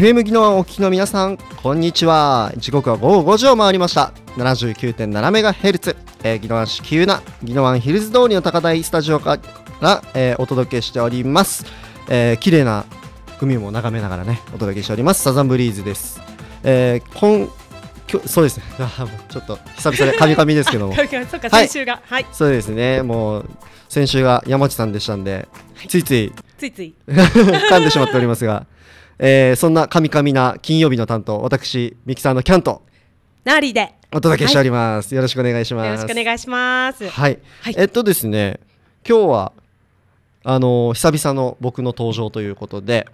FM 技能お聞きの皆さん、こんにちは。時刻は午後5時を回りました。79.7メガヘルツ、えー、技能湾市急な技能湾ヒルズ通りの高台スタジオから、えー、お届けしております。えー、綺麗な海も眺めながらね、お届けしております。サザンブリーズです。えー、今そうですね。ちょっと久々でカミカミですけども。そうか、先週が、はい。そうですね。もう先週が山地さんでしたんで、ついつい。ついつい。噛んでしまっておりますが、えー、そんなカミカミな金曜日の担当、私、ミキサーのキャントナーリーでお届けしております、はい、よろしくお願いします。よろしくお願いします。はい。はい、えっとですね、今日は、あのー、久々の僕の登場ということで、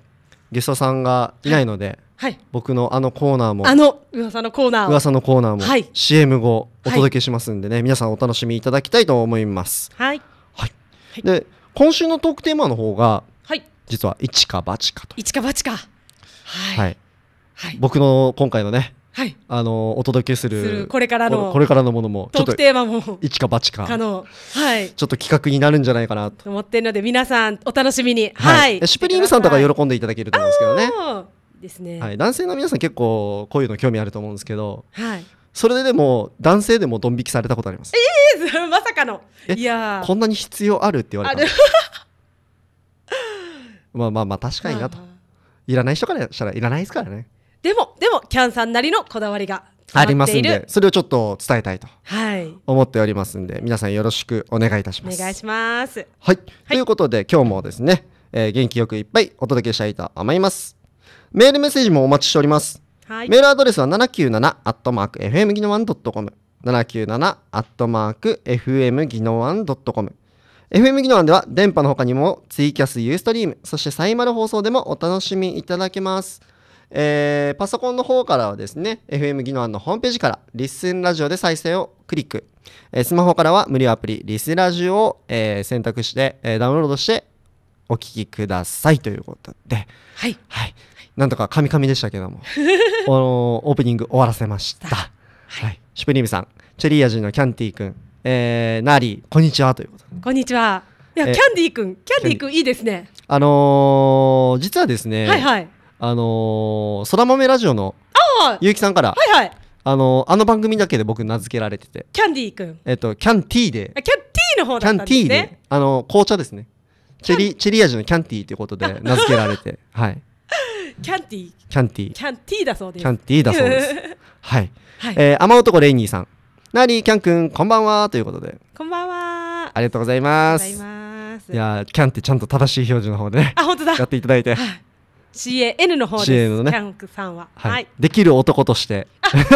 ゲストさんがいないので、はいはい、僕のあのコーナーもあの噂のコーナー噂のコーナーも、はい、CM 後お届けしますんでね、はい、皆さんお楽しみいただきたいと思いますはい、はい、で今週のトークテーマの方が、はい、実は一か八かと一か八かはい、僕の今回のねはい、あのお届けするこれからのこれからのものもトークテーマも一か八かはい、ちょっと企画になるんじゃないかなと思ってるので皆さんお楽しみに、はい、シュプリームさんとか喜んでいただけると思うんですけどね。ですね、はい、男性の皆さん結構こういうの興味あると思うんですけど、はい、それででも男性でもドン引きされたことあります。ええ まさかのいやこんなに必要あるって言われた まあまあまあ確かになと。いらない人からしたらいらないですからねでもでもキャンさんなりのこだわりがありますんでそれをちょっと伝えたいと思っておりますんで、はい、皆さんよろしくお願いいたしますお願いしますはい、はい、ということで今日もですね、えー、元気よくいっぱいお届けしたいと思いますメールメッセージもお待ちしております、はい、メールアドレスは 797-fmginoan.com 797-fmginoan.com FM 技能では電波の他にもツイキャス、ユーストリーム、そしてサイマル放送でもお楽しみいただけます。えー、パソコンの方からはですね、FM 技能のホームページからリスンラジオで再生をクリック。えー、スマホからは無料アプリリスラジオを、えー、選択して、えー、ダウンロードしてお聞きくださいということで。はい。はい。なんとかカミカミでしたけども、あのー、オープニング終わらせました。はい、シュプリームさん、チェリー味のキャンティーくん、えー、なりこんにちはということこんにちは。いや、キャンディー君、キャンディー君いいですね。あのー、実はですね、はいはい、あのー、空豆ラジオのあゆうきさんから、はいはい、あのー、あの番組だけで僕名付けられてて、キャンディー君、えっ、とキャンティーで、キャンティーの方だったんですね。キャンティーで、あの紅茶ですね。チェリチェリー味のキャンティーということで 名付けられて、はい。キャンティー、キャンティー、キャンティーだそうです。キャンティーだそうです。はい。はい、えー、雨男レイニーさん。なーリーキャン君こんばんはということでこんばんはありがとうございますいやキャンってちゃんと正しい表示の方で、ね、あ本当だやっていただいて、はい CAN の方です、CA のね、キャンクさんは、はい、はい、できる男としてあそういう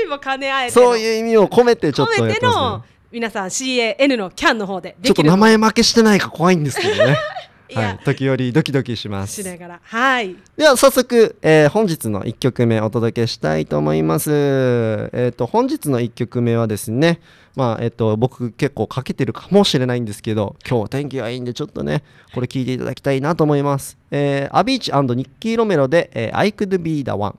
意味も兼ね合えてそういう意味を込めてちょっとやってます、ね、皆さん CAN のキャンの方でちょっと名前負けしてないか怖いんですけどねはい、時折ドキドキします。しながら、はい。では早速、えー、本日の一曲目お届けしたいと思います。えっ、ー、と本日の一曲目はですね、まあえっ、ー、と僕結構かけてるかもしれないんですけど、今日天気がいいんでちょっとねこれ聞いていただきたいなと思います。えー、アビーチニッキーロメロで、えー、I could be the one。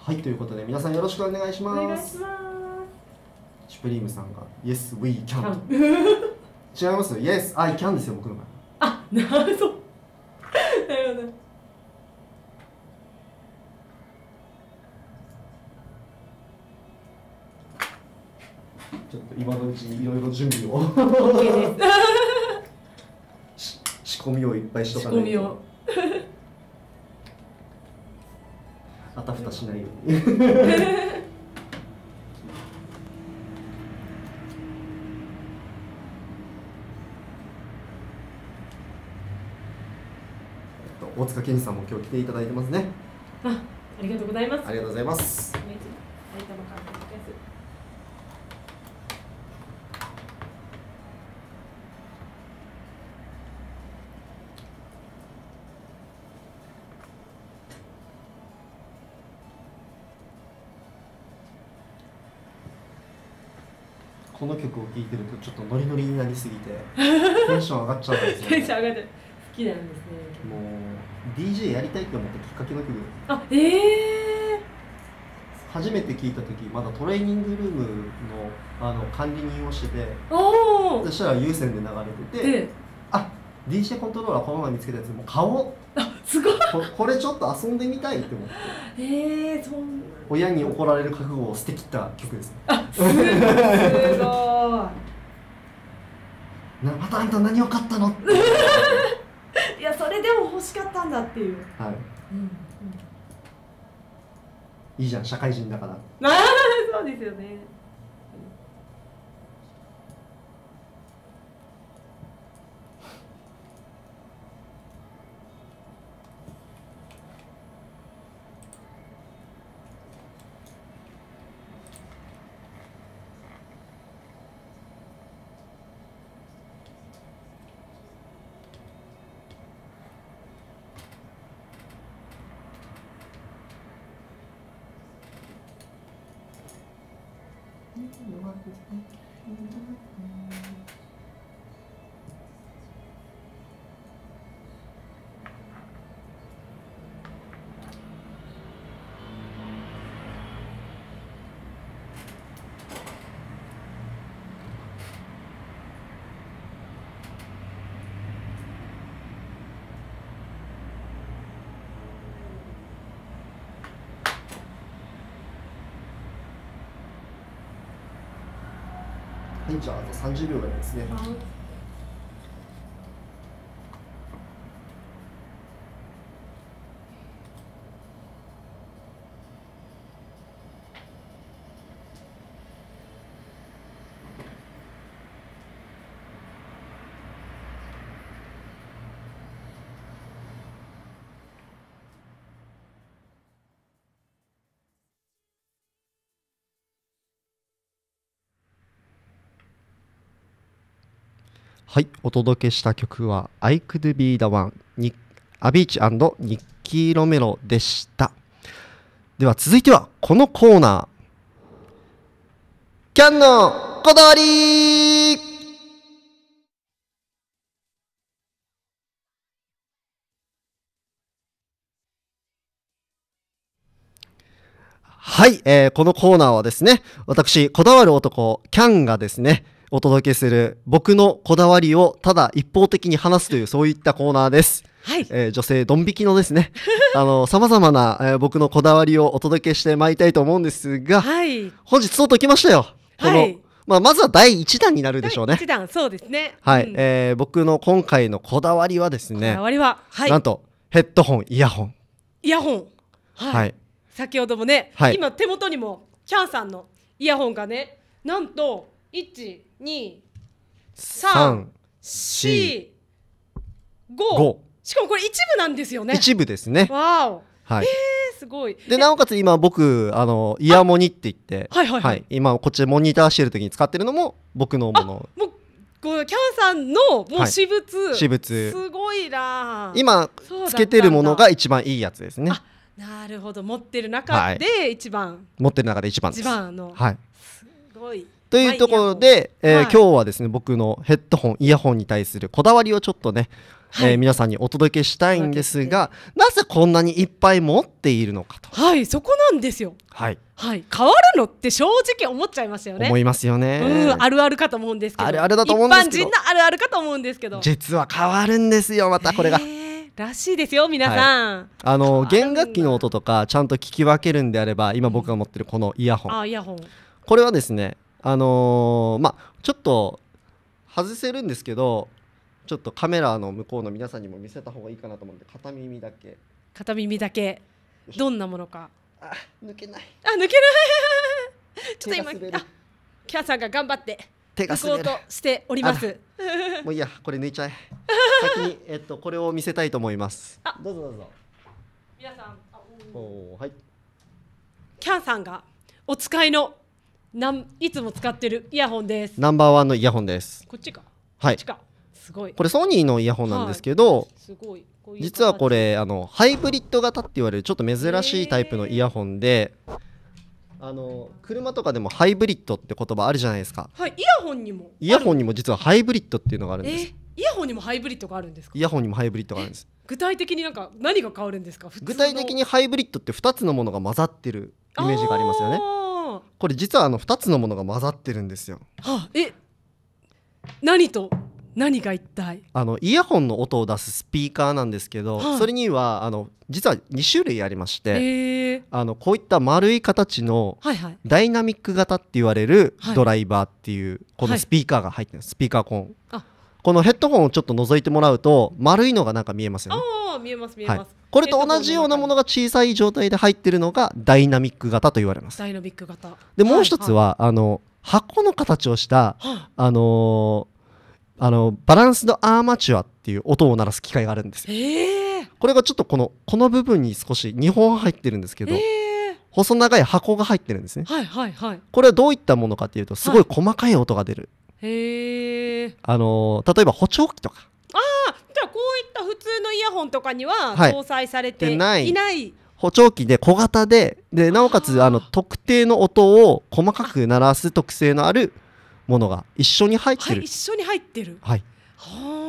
はいということで皆さんよろしくお願いします。お願いします。シュプリームさんが「Yes, we can」違いますよ「Yes, I can」ですよ僕の場合あなるほどなるほどちょっと今のうちにいろいろ準備を仕込みをいっぱいしとかないと仕込みをあたふたしないように 大塚健二さんも今日来ていただいてますねあありがとうございますありがとうございますこの曲を聴いてるとちょっとノリノリになりすぎてテンション上がっちゃうんですよ、ね、テンション上がってきなんですねもう DJ やりたいって思ったきっかけの曲あええー、初めて聞いた時まだトレーニングルームのあの管理人をしてておそしたら有線で流れてて、えー、あ DJ コントローラーこの前見つけたやつも買おうあすごいこれちょっと遊んでみたいって思ってええー、そん親に怒られる覚悟を捨てきった曲です、ね、あすごい なまたあんた何を買ったの いやそれでも欲しかったんだっていうはい、うんいいじゃん社会人だから そうですよねピンあャ30秒ぐらいですね。はい、お届けした曲は I could be the one にアビーチニッキー・ロメロでした。では続いてはこのコーナー。キャンのこだわりはい、えー、このコーナーはですね、私、こだわる男、キャンがですね、お届けする僕のこだわりをただ一方的に話すというそういったコーナーです。はいえー、女性ドン引きのですね あの様々な、えー、僕のこだわりをお届けしてまいりたいと思うんですが、はい、本日届きましたよ。この、はいまあ、まずは第一弾になるでしょうね。第一弾、そうですね。はい、うん、えー、僕の今回のこだわりはですね。こだわりは、はい、なんとヘッドホン、イヤホン。イヤホン。はい。はい、先ほどもね、はい、今手元にもキャンさんのイヤホンがね、なんと一二三四五しかもこれ一部なんですよね一部ですねわおはい、えー、すごいでなおかつ今僕あのイヤモニって言って、はいはいはい、はい、今こっちモニターしてる時に使ってるのも僕のものもうこキャンさんのもう私物、はい、私物すごいな今つけてるものが一番いいやつですねなるほど持ってる中で一番、はい、持ってる中で一番です一番の、はい、すごいというところで、はい、えーはい、今日はですね僕のヘッドホンイヤホンに対するこだわりをちょっとね、はい、えー、皆さんにお届けしたいんですがなぜこんなにいっぱい持っているのかとはいそこなんですよはい、はい、変わるのって正直思っちゃいますよね思いますよねうんあるあるかと思うんですけどあるあるだと思うんですけど一般人のあるあるかと思うんですけど実は変わるんですよまたこれが、えーらしいですよ皆さん、はい、あの弦楽器の音とかちゃんと聞き分けるんであれば今僕が持ってるこのイヤホン、うあイヤホンこれはですねあのー、まあちょっと外せるんですけどちょっとカメラの向こうの皆さんにも見せた方がいいかなと思うんで片耳だけ片耳だけどんなものかあ抜けないあ抜けない ちょっと今あキャさんが頑張って手が滑るとしておりますもういやこれ抜いちゃえ 先にえっとこれを見せたいと思いますあどうぞどうぞ皆さんおおはいキャンさんがお使いのなんいつも使ってるイヤホンですナンバーワンのイヤホンですこっちかはいこっちかすごいこれソニーのイヤホンなんですけど、はい、すごい実はこれあのハイブリッド型って言われるちょっと珍しいタイプのイヤホンであの車とかでもハイブリッドって言葉あるじゃないですか、はい、イヤホンにもイヤホンにも実はハイブリッドっていうのがあるんです、イヤホンにもハイブリッドがあるんですイヤホンにもハイブリッドがあるんです具体的になんか何が変わるんですか具体的にハイブリッドって2つのものが混ざってるイメージがありますよねこれ実はあの2つのものが混ざってるんですよ。はえ何と何が一体あのイヤホンの音を出すスピーカーなんですけど、はあ、それにはあの実は2種類ありまして、あのこういった丸い形のダイナミック型って言われるドライバーっていう、このスピーカーが入ってる、はい、スピーカーコーン。このヘッドホンをちょっと覗いてもらうと丸いのがなんか見えますよねああ見えます見えます、はい、これと同じようなものが小さい状態で入ってるのがダイナミック型と言われますダイナミック型でもう一つは、はいはい、あの箱の形をした、あのー、あのバランスのアーマチュアっていう音を鳴らす機械があるんですよ、えー、これがちょっとこのこの部分に少し2本入ってるんですけど、えー、細長い箱が入ってるんですね、はいはいはい、これはどういったものかというとすごい細かい音が出る、へあの例えば補聴器とかああじゃあこういった普通のイヤホンとかには搭載されていないはい、補聴器で小型ででなおかつあの特定の音を細かく鳴らす特性のあるものが一緒に入ってる、はい、一緒に入ってる、はい、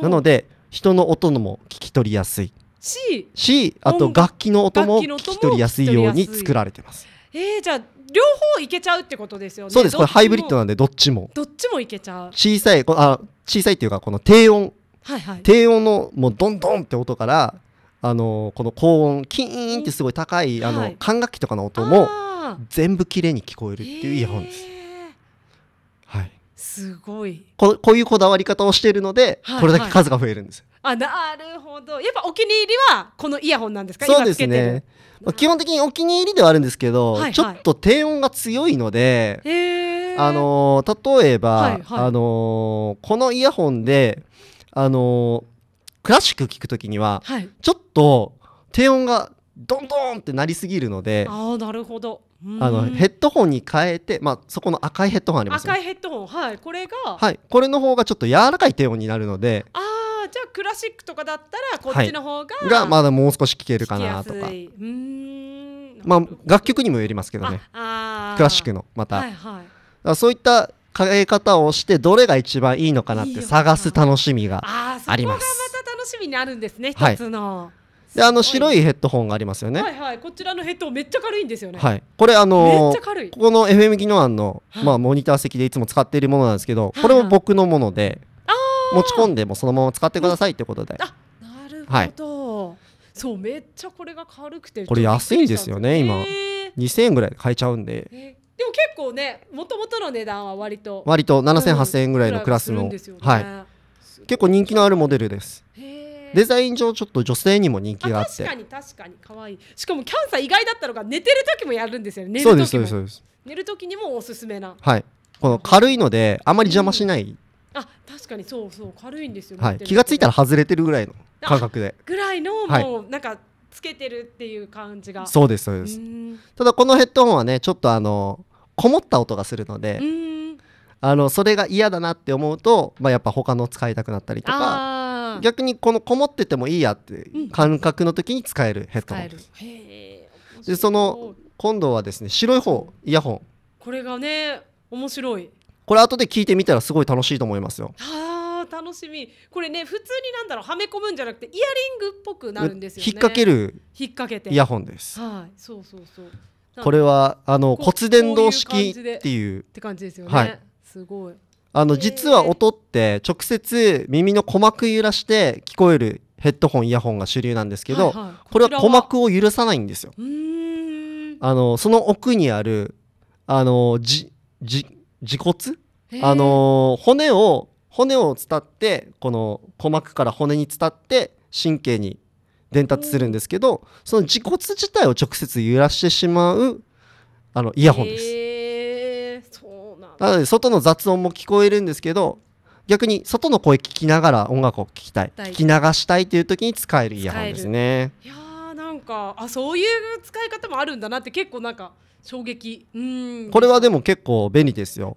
なので人の音のも聞き取りやすいししあと楽器の音も聞き取りやすいように作られてますえー、じゃあ両方いけちゃうってことですよねそうですこれハイブリッドなんでどっちもどっちもいけちゃう小さいあ小さいっていうかこの低音、はいはい、低音のもうドンドンって音からあのこの高音キーンってすごい高い、あの、はい、管楽器とかの音も全部きれいに聞こえるっていうイヤホンです。はい、すごいここういうこだわり方をしているので、はい、これだけ数が増えるんです。あなるほどやっぱお気に入りはこのイヤホンなんですかそうですね、まあ、基本的にお気に入りではあるんですけど、はいはい、ちょっと低音が強いので、あのー、例えば、はいはい、あのー、このイヤホンで、あのー、クラシック聴くときには、はい、ちょっと低音がどんどんってなりすぎるのであなるほどあのヘッドホンに変えて、まあ、そこの赤いヘッドホンあります、ね、赤いヘッドホンはいこれがはいこれの方がちょっと柔らかい低音になるのであはクラシックとかだったらこっちの方が、はい、がまだもう少し聴けるかなとかうんまあ楽曲にもよりますけどねクラシックのまた、はいはい、そういった変え方をしてどれが一番いいのかなって探す楽しみがあります。いいまた楽しみにあるんですね、はい、一つの。であの白いヘッドホンがありますよね。はいはい、こちらのヘッドめっちゃ軽いんですよね。はい、これあのー、ここの FM 技能案の、まあモニター席でいつも使っているものなんですけど、これも僕のもので、持ち込んでもそのまま使ってくださいってことで。あなるほど、はい、そうめっちゃこれが軽くてこれ安いですよね今2000円ぐらいで買えちゃうんで。でも結構ねもともとの値段は割と割と7千八千8 0 0円ぐらいのクラスの、ね、はい、結構人気のあるモデルです。デザイン上ちょっと女性にも人気があって確かに確かに可愛いしかもキャンさん意外だったのが寝てる時もやるんですよね寝る時もそうですそうです寝る時にもおすすめなはいこの軽いのであまり邪魔しないあ確かにそうそう軽いんですよ、はい、気が付いたら外れてるぐらいの感覚でぐらいのもうなんかつけてるっていう感じが、そうですそうですただこのヘッドホンはねちょっとあのこもった音がするのであのそれが嫌だなって思うと、まあ、やっぱ他の使いたくなったりとか逆にこのこもっててもいいやって感覚の時に使えるヘッドホンです、うん、でその今度はですね白い方イヤホンこれがね面白いこれ後で聞いてみたらすごい楽しいと思いますよ。はあ楽しみこれね普通になんだろうはめ込むんじゃなくてイヤリングっぽくなるんですよね引っ掛ける引っ掛けてイヤホンですはいそうそうそうこれはあの骨伝導式っていうって感じですよね、はい、すごいあの実は音って直接耳の鼓膜揺らして聞こえるヘッドホンイヤホンが主流なんですけど、はいはい、これは鼓膜を許さないんですよあのその奥にあるあのじじ耳骨あの骨を骨を伝ってこの鼓膜から骨に伝って神経に伝達するんですけどその耳骨自体を直接揺らしてしまうあのイヤホンです。なので外の雑音も聞こえるんですけど逆に外の声聞きながら音楽を聴きたい聞き流したいという時に使えるイヤホンですね。いやなんかあそういう使い方もあるんだなって結構なんか衝撃これはでも結構便利ですよ、あ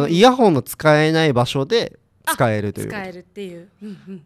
のイヤホンの使えない場所で使えるという使えるっていう、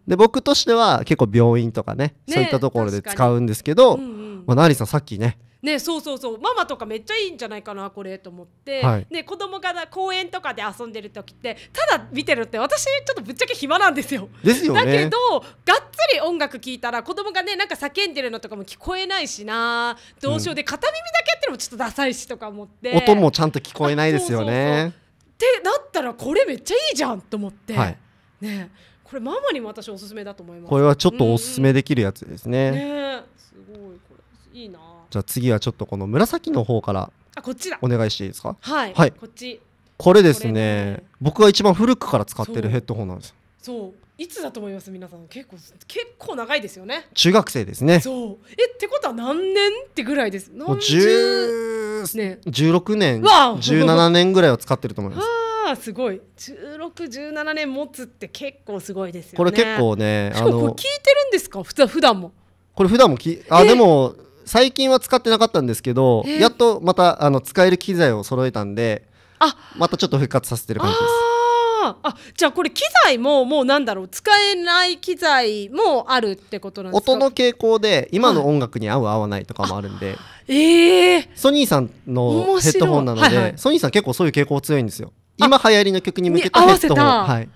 で僕としては結構病院とかね、ね、そういったところで使うんですけど、うんうん、まあ、ナーリさんさっきねねそうそうそうママとかめっちゃいいんじゃないかなこれと思って、はい、ね子供が公園とかで遊んでる時ってただ見てるって私ちょっとぶっちゃけ暇なんですよ。ですよね。だけどがっつり音楽聴いたら子供がねなんか叫んでるのとかも聞こえないしなどうしようで、うん、片耳だけやってるのもちょっとダサいしとか思って音もちゃんと聞こえないですよね。ってなったらこれめっちゃいいじゃんと思って、はい、ねこれママにも私おすすめだと思いますこれはちょっとおすすめできるやつですねうんうんね、すごいこれいいなじゃあ次はちょっとこの紫の方からあこっちだお願いしていいですかはい、はい、こっちこれですね、ね、僕が一番古くから使ってるヘッドホンなんですそういつだと思います皆さん結構結構長いですよね中学生ですねそうえってことは何年ってぐらいですもう10年16年17年ぐらいは使ってると思いますあすごい1617年持つって結構すごいですよねこれ結構ねあの聞いてるんですか普段普段もこれ普段もきあでも最近は使ってなかったんですけど、やっとまたあの使える機材を揃えたんであまたちょっと復活させてる感じです。あじゃあこれ機材ももうなんだろう使えない機材もあるってことなんですか音の傾向で今の音楽に合う合わないとかもあるんで、ええー、ソニーさんのヘッドホンなので、はいはい、ソニーさん結構そういう傾向強いんですよ今流行りの曲に向けたヘッドホンはい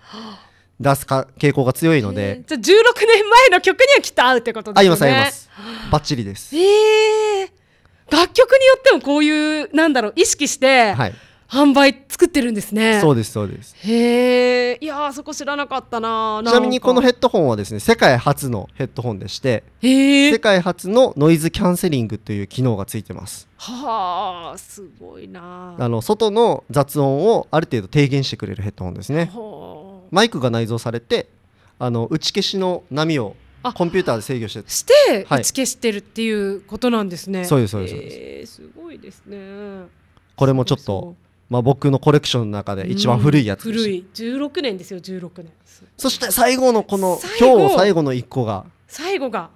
出すか傾向が強いので、えー、じゃあ16年前の曲にはきっと合うってことですね合います合いますバッチリですへえー、楽曲によってもこういうなんだろう意識して、販売作ってるんですねそうですそうですへえいやそこ知らなかったなちなみにこのヘッドホンはですね世界初のヘッドホンでして世界初のノイズキャンセリングという機能がついてますはあすごいなあの外の雑音をある程度低減してくれるヘッドホンですねはあマイクが内蔵されてあの打ち消しの波をコンピューターで制御してして打ち消してるっていうことなんですね、はそうですそうです、えー、すごいですねこれもちょっとまあ、僕のコレクションの中で一番古いやつです、うん、古い16年ですよ16年そして最後のこの今日最後の1個が最後が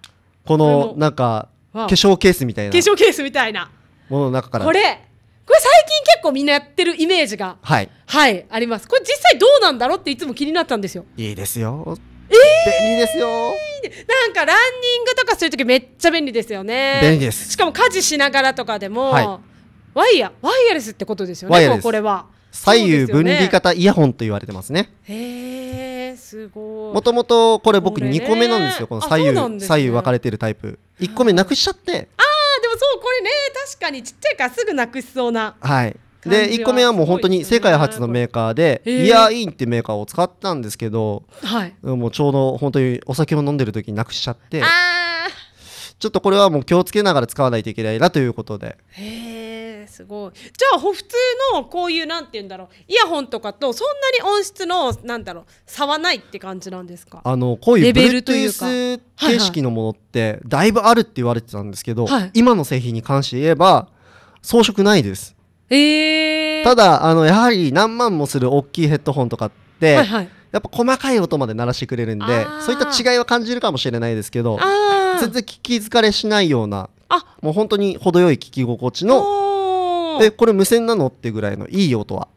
このなんか化粧ケースみたいな化粧ケースみたいなものの中からこれこれ最近結構みんなやってるイメージがはい、はい、ありますこれ実際どうなんだろうっていつも気になったんですよいいですよえー、便利ですよなんかランニングとかするときめっちゃ便利ですよね便利ですしかも家事しながらとかでも、はい、ワイヤワイヤレスってことですよねレスこれは左右分離型イヤホンと言われてますね。へえ、すごい。もともとこれ僕2個目なんですよ。この左右、左右分かれてるタイプ。1個目なくしちゃって。あそうこれね確かにちっちゃいからすぐなくしそうなはいで1個目はもう本当に世界初のメーカーで、イヤーインってメーカーを使ったんですけど、もうちょうど本当にお酒を飲んでる時になくしちゃってちょっとこれはもう気をつけながら使わないといけないなということですごいじゃあ普通のこういうなんて言うんだろうイヤホンとかとそんなに音質のなんだろう差はないって感じなんですかあのこういうベルト e t o 形式のものってだいぶあるって言われてたんですけど、はい、今の製品に関して言えば装飾ないです、えー、ただあのやはり何万もする大きいヘッドホンとかって、はいはい、やっぱ細かい音まで鳴らしてくれるんでそういった違いは感じるかもしれないですけど全然聞き疲れしないようなあもう本当に程よい聞き心地のでこれ無線なのってぐらいのいい音は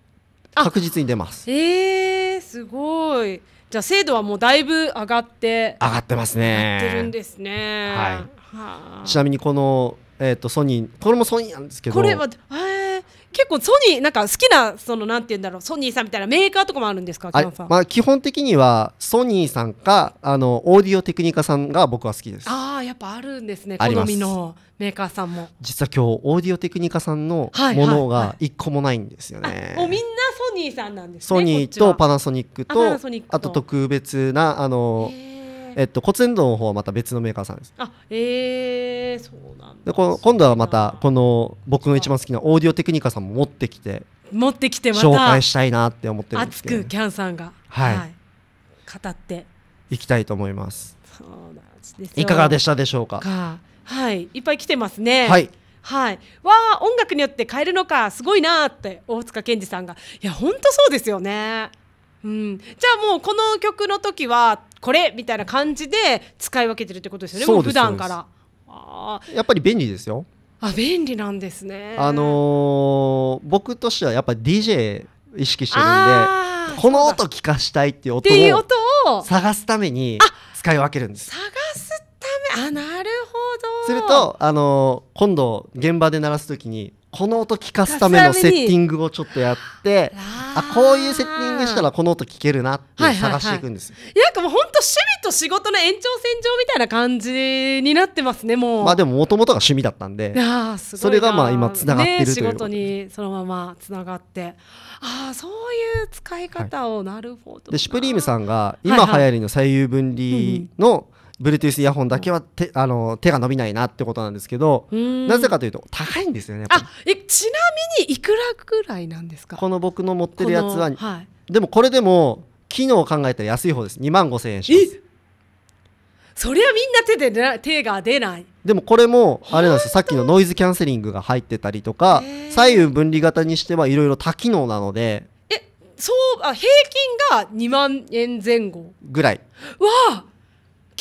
確実に出ますえー、すごいじゃあ精度はもうだいぶ上がって上がってますね上がってるんですねはい、はちなみにこのえっ、ー、とソニーこれもソニーなんですけどこれは、えー結構ソニーなんか好きなそのなんて言うんだろうソニーさんみたいなメーカーとかもあるんですか、はまあ基本的にはソニーさんかあのオーディオテクニカさんが僕は好きです。ああやっぱあるんですね好みのメーカーさんも。実は今日オーディオテクニカさんのものが一個もないんですよね。はいはいはい、もうみんなソニーさんなんです、ね、ソニーとパナソニックとあと特別なあの。えっと、骨伝導の方はまた別のメーカーさんですあえー、そうなんでこ今度はまたこの僕の一番好きなオーディオテクニカさんも持ってきて持ってきてまた紹介したいなって思ってるんですけど、ね、熱くキャンさんが、はい、はい、語っていきたいと思いますそうなんですいかがでしたでしょうかはいいっぱい来てますねはいはい、わあ音楽によって変えるのかすごいなって大塚健二さんがいや本当そうですよね、うん、じゃあもうこの曲の時はこれみたいな感じで使い分けてるってことですよねそう普段からあやっぱり便利ですよあ便利なんですねあのー、僕としてはやっぱ DJ 意識してるんでこの音聞かしたいっていう音を探すために使い分けるんです探すためあなるほどするとあのー、今度現場で鳴らすときにこの音聞かすためのセッティングをちょっとやってあこういうセッティングしたらこの音聞けるなって探していくんですよ、はいはい、なんかもう本当趣味と仕事の延長線上みたいな感じになってますねもうまあでももともとが趣味だったんでそれがまあ今つながってる、ね、仕事にそのままつながってああそういう使い方をなるほど、はい、でシュプリームさんが今流行りの最優分離の Bluetooth イヤホンだけは手あの手が伸びないなってことなんですけどなぜかというと高いんですよねあえちなみにいくらぐらいなんですかこの僕の持ってるやつは、はい、でもこれでも機能を考えたら安い方です2万5千円しますそりゃみんな手で、手が出ないでもこれもあれなんですさっきのノイズキャンセリングが入ってたりとか左右分離型にしてはいろいろ多機能なのでえそうあ平均が2万円前後ぐらいわあ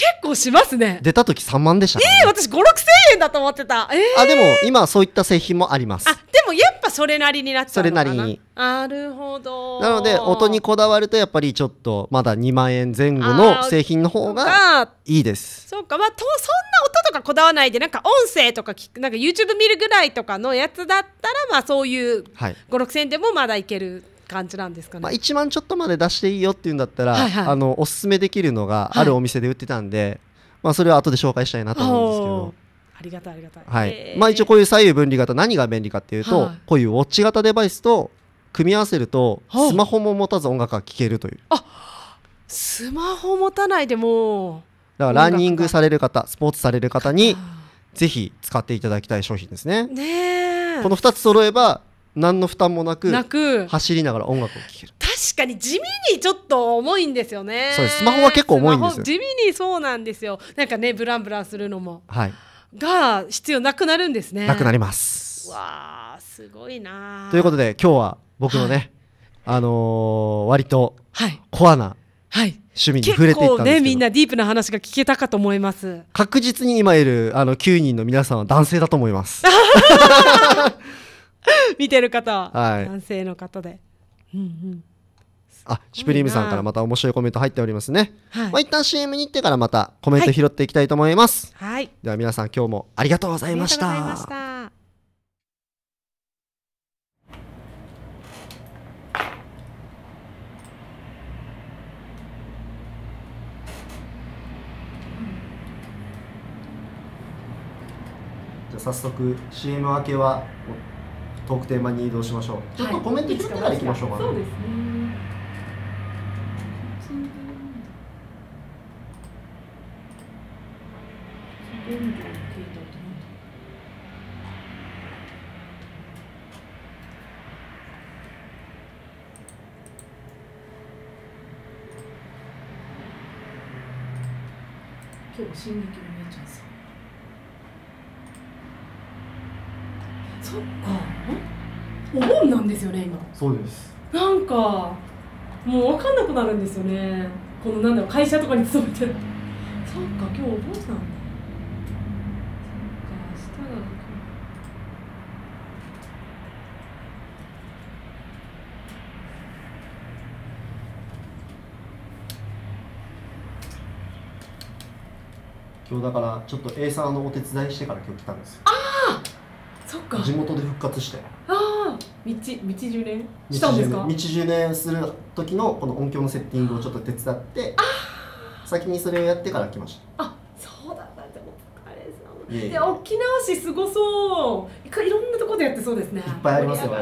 結構しますね出た時3万でした、ね、ええー、私5 6千円だと思ってた、えー、あでも今そういった製品もありますあでもやっぱそれなりになっちゃうそれなりになるほどなので音にこだわるとやっぱりちょっとまだ2万円前後の製品の方がいいですそうかまあとそんな音とかこだわないでなんか音声とか聞くなんか YouTube 見るぐらいとかのやつだったらまあそういう5 6 0 0円でもまだいける、はい感じなんですかね、まあ、1万ちょっとまで出していいよっていうんだったら、はいはい、あのおすすめできるのがあるお店で売ってたんで、はい、まあ、それは後で紹介したいなと思うんですけど。ありがたいありがたい、はいまあ、一応こういう左右分離型何が便利かっていうと、はい、こういうウォッチ型デバイスと組み合わせるとスマホも持たず音楽が聴けるというあスマホ持たないでもだからランニングされる方スポーツされる方にぜひ使っていただきたい商品ですね。ねこの2つ揃えば何の負担もなくなく走りながら音楽を聴ける確かに地味にちょっと重いんですよねそうですスマホは結構重いんですよ地味にそうなんですよなんかねブランブランするのもはいが必要なくなるんですねなくなりますわあすごいなということで今日は僕のね、はい、あのー、割とコアなはい、趣味に触れていったんですけど、はい、ねみんなディープな話が聞けたかと思います確実に今いるあの9人の皆さんは男性だと思います 見てる方は、はい、男性の方で、うんうん、あシュプリームさんからまた面白いコメント入っておりますね、はい、まあ、一旦 CM に行ってからまたコメント拾っていきたいと思います、はい、では皆さん今日もありがとうございましたじゃ早速 CM 明けはトークテーマに移動しましょう、はい、ちょっとコメントてからいきましょうか、ね、そうですね今日進撃ですよね今そうですなんかもう分かんなくなるんですよねこのなんだろう会社とかに勤めてるそっか今日お坊さんだそっか明日なのか今日だからちょっと A さんのお手伝いしてから今日来たんですよああそっか地元で復活してあ道道1年す道1年する時のこの音響のセッティングをちょっと手伝って先にそれをやってから来ましたあそうだったってお疲れ様で沖縄市すごそういろんなところでやってそうですねいっぱいありますよ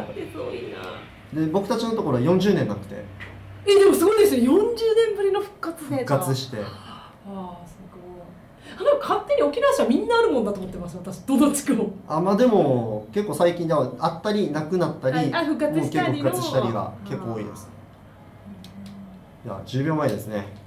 で僕たちのところは40年なくてえでもすごいですよ40年ぶりの復活で復活してあああ勝手に沖縄市はみんなあるもんだと思ってます私どの地区もあまあでも結構最近ではあったりなくなったり、はい、あ復活したり結構復活したりが結構多いですいや10秒前ですね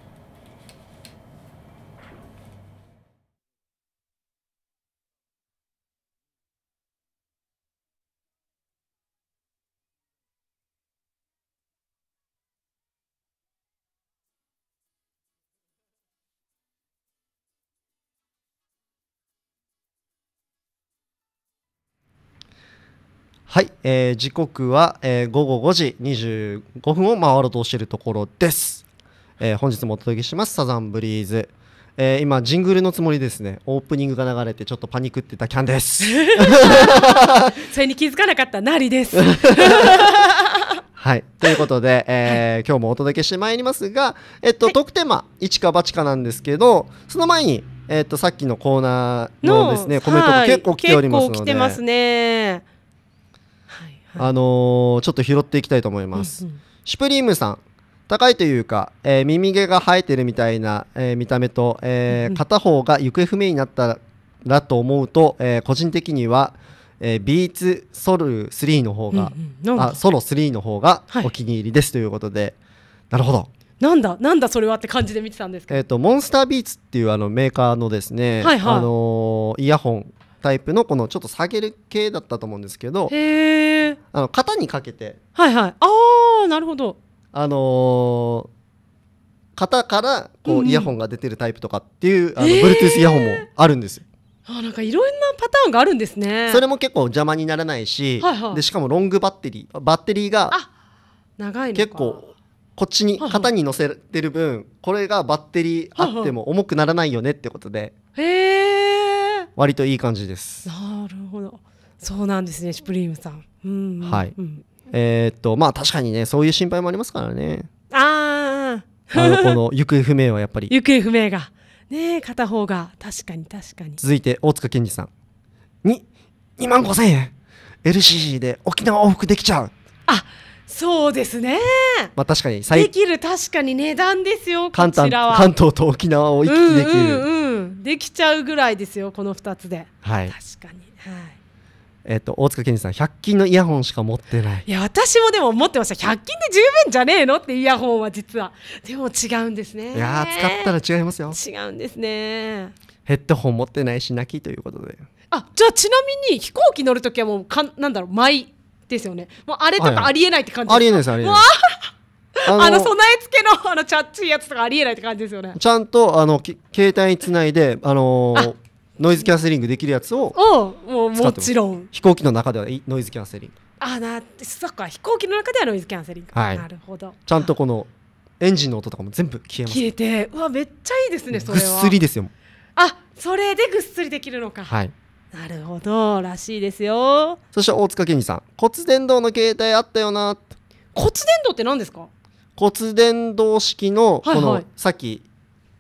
はい、えー、時刻は、えー、午後5時25分を回ろうとしているところです、えー、本日もお届けしますサザンブリーズ、えー、今ジングルのつもりですねオープニングが流れてちょっとパニックってたキャンです それに気づかなかったなりです はい。ということで、えー、今日もお届けしてまいりますが、えっと、はい、トーク一か八かなんですけど、その前に、えっと、さっきのコーナーのですね、コメントが結構来ておりますので。結構来てますね。あのー、ちょっと拾っていきたいと思います。うシュプリームさん高いというか、えー、耳毛が生えてるみたいな、えー、見た目と、えー、片方が行方不明になったらと思うと、えー、個人的には、えー、ビーツソル3の方が、うんうん、あソロ3の方がお気に入りです、ということでなるほどなんだなんだそれはって感じで見てたんですけど、えーと、モンスタービーツっていうあのメーカーのですね、はいはい、あのー、イヤホンタイプのこのちょっと下げる系だったと思うんですけどあの型にかけてはいはいああなるほどあのー、型からこうイヤホンが出てるタイプとかっていう、うんあの Bluetooth イヤホンもあるんですよあなんかいろんなパターンがあるんですねそれも結構邪魔にならないし、はいはい、でしかもロングバッテリーバッテリーが長い結構こっちに型に乗せてる分これがバッテリーあっても重くならないよねってことでへえ割といい感じです。なるほどそうなんですねシュプリームさん。うんはい、うん、えー、っとまあ確かにねそういう心配もありますからね。ああのこの 行方不明はやっぱり行方不明がね片方が確かに確かに続いて大塚健二さんに2万5000円 LCC で沖縄往復できちゃうあそうですねまあ確かにできる確かに値段ですよこちらは関東と沖縄を行き来できる、うんうんうん、できちゃうぐらいですよこの2つで、はい、確かに、はいえっと、大塚健二さん100均のイヤホンしか持ってないいや私もでも持ってました100均で十分じゃねえのってイヤホンは実はでも違うんですねいや使ったら違いますよ違うんですねヘッドホン持ってないし泣きということであじゃあちなみに飛行機乗るときはもうかなんだろうマイですよねもうあれとかありえないって感じですか、はいはい、ありえないですありえないですあのあの備え付けのあのチャッチいやつとかありえないって感じですよねちゃんとあの携帯につないで、あのー、ノイズキャンセリングできるやつをももちろん飛行機の中ではノイズキャンセリングあなそっか飛行機の中ではノイズキャンセリング、はい、なるほどちゃんとこのエンジンの音とかも全部消えます消えてうわめっちゃいいですねそれはぐっすりですよあそれでぐっすりできるのかはいなるほどらしいですよそして大塚健二さん骨伝導の携帯あったよな骨伝導って何ですか骨伝導式のこの、はいはい、さっき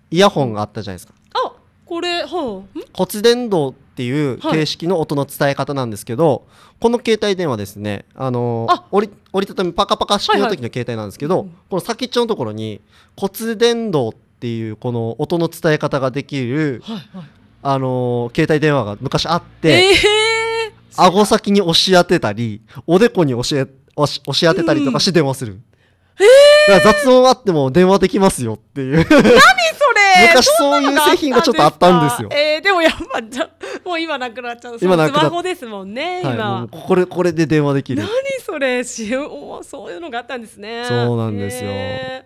イヤホンがあったじゃないですかあこれ、はあ、骨伝導っていう形式の音の伝え方なんですけど、はい、この携帯電話ですね、あのー、折り折りたたみパカパカ式の時の携帯なんですけど、はいはい、この先っちょのところに骨伝導っていうこの音の伝え方ができる、はいはい、あのー、携帯電話が昔あって、えー、顎先に押し当てたりおでこに押し押し当てたりとかして電話する。うん雑音あっても電話できますよっていう。昔そういう製品がちょっとあったんですよ。えー、でもやっぱじゃもう今なくなっちゃう。今スマホですもんね。はい、今これこれで電話できる。何それおそういうのがあったんですね。そうなんですよ。え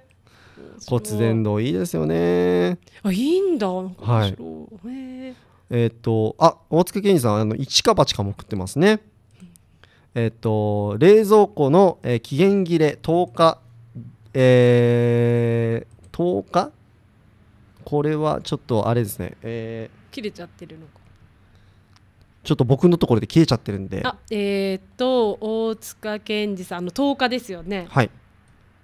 ー、骨伝導いいですよね。あいいんだ。はい。えっ、とあ大塚健二さんあの一か八かも食ってますね。えっ、と冷蔵庫の、えー、期限切れ10日えー、10日これはちょっとあれですね、えー、切れちゃってるのかちょっと僕のところで消えちゃってるんであえー、と大塚健二さんの10日ですよねはい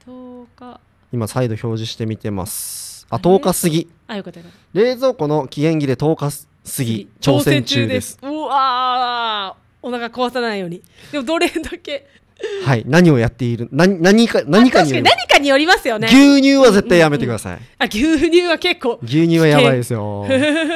10日今再度表示してみてますああ10日過ぎあよかった冷蔵庫の期限切れ10日過ぎ挑戦中ですうわお腹壊さないようにでもどれだけはい、何をやっている、何、何か、何かによります。何かによりますよね。牛乳は絶対やめてください。うんうん、あ、牛乳は結構。牛乳はやばいですよ。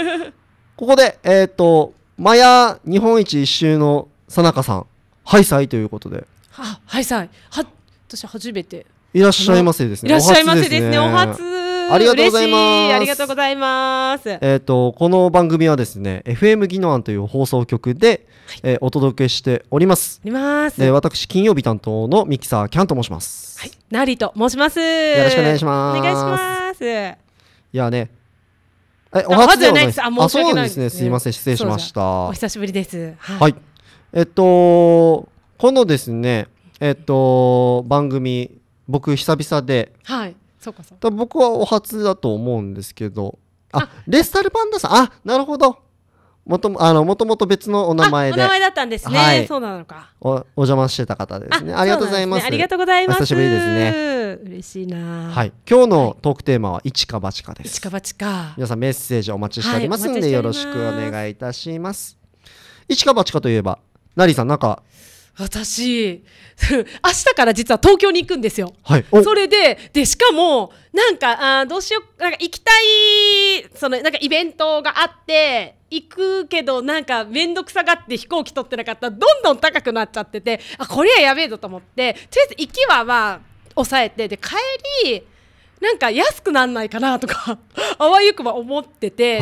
ここで、えっ、ー、と、マヤ日本一一周のさなかさん、ハイサイということで。あ、ハイサイ。は、私初めて。いらっしゃいませですね。いらっしゃいませですね。お初。ありがとうございます。ありがとうございます。えっ、ー、と、この番組はですね、FM 技能案という放送局で、はい、えー、お届けしております。おります。えー、私、金曜日担当のミキサー、キャンと申します。はい、ナリと申します。よろしくお願いします。お願いします。いやね、え、お初ではないです。あ、申し訳ないですね。すいません、失礼しました。お久しぶりです。はい。はい、えっと、このですね、えっと、番組、僕久々で、はい、そうかそうか僕はお初だと思うんですけどあレスタルパンダさんあなるほどもともあのもともと別のお名前でお名前だったんですね、はい、そうなのかおお邪魔してた方ですねありがとうございます、ね、ありがとうございます久しぶりですね嬉しいなはい今日のトークテーマは一か八かです一か八か皆さんメッセージお待ちしておりますんで、はい、よろしくお願いいたします一か八かといえばナリーさんなんか私 明日から実は東京に行くんですよ。はい、それででしかもなんかあどうしようなんか行きたいそのなんかイベントがあって行くけどなんかめんどくさがって飛行機取ってなかったらどんどん高くなっちゃっててあこれはやべえぞと思ってとりあえず行きはまあ抑えてで帰りなんか安くなんないかなとか あわゆくは思ってて、で